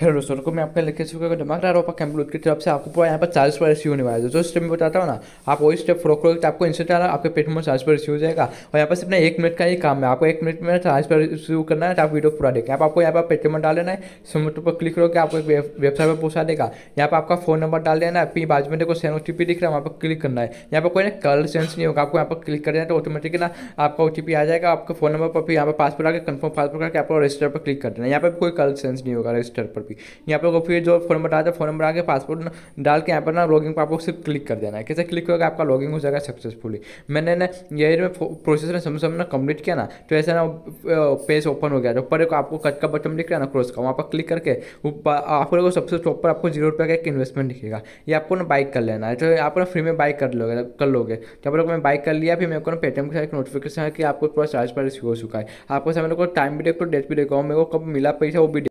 hello दोस्तों को तो मैं आपका लेके चुका हूँ धमाका रोपा कैम्पलूथ की तरफ से आपको पूरा यहाँ पर चार्ज पर रिसीव होने वाला है जो तो स्टेप में बताता हूँ ना आप वही स्टेप फ्रो करोगे तो आपको इंस्टेंट आपके पेट में चार्ज पर रिसीव हो जाएगा और यहाँ पर सिर्फ एक मिनट का ही काम है आपको एक मिनट में चार्ज पर रिसीव करना है तो आप वीडियो पूरा देखें आप आपको यहाँ पर पेटीएम डाल लेना है समोटो पर क्लिक करोगे आपको एक वेबसाइट पर पहुँचा देगा यहाँ पर आपका फोन नंबर डाल देना है फिर बाजू में देखो सेन ओ दिख रहा है वहाँ पर क्लिक करना है यहाँ पर कोई ना कलर चेंज नहीं होगा आपको यहाँ पर क्लिक कर देना तो ऑटोमेटिक ना आपका ओ आ जाएगा आपके फोन नंबर पर फिर यहाँ पर पासवर्ड आकर कन्फर्म पासवर्ड करके आपको रजिस्टर पर क्लिक कर देना है यहाँ पर कोई कलर चेंज नहीं होगा रजिस्टर वेबसाइट पर भी यहाँ पर फिर जो फोन नंबर आता है फोन नंबर आके पासपोर्ट डाल के यहाँ पर ना लॉगिंग पर आपको सिर्फ क्लिक कर देना है कैसे क्लिक होगा आपका लॉगिंग हो जाएगा सक्सेसफुली मैंने ना यही मैं प्रोसेस ने समझ समझ कंप्लीट किया ना तो ऐसा ना पेज ओपन हो गया जो पर आपको कट का बटन दिख रहा है ना क्रॉस का वहाँ पर क्लिक करके आपको सबसे टॉप पर आपको जीरो रुपये का एक इन्वेस्टमेंट दिखेगा ये आपको ना बाइक कर लेना है तो आप ना फ्री में बाइक कर लोगे कर लोगे तो आप लोग मैं बाइक कर लिया फिर मेरे को ना पेटीएम का एक नोटिफिकेशन है कि आपको पूरा चार्ज पर रिसीव हो चुका है आपको सामने को टाइम भी देखो डेट भी देखो मेरे को कब मिला पैसा वो भी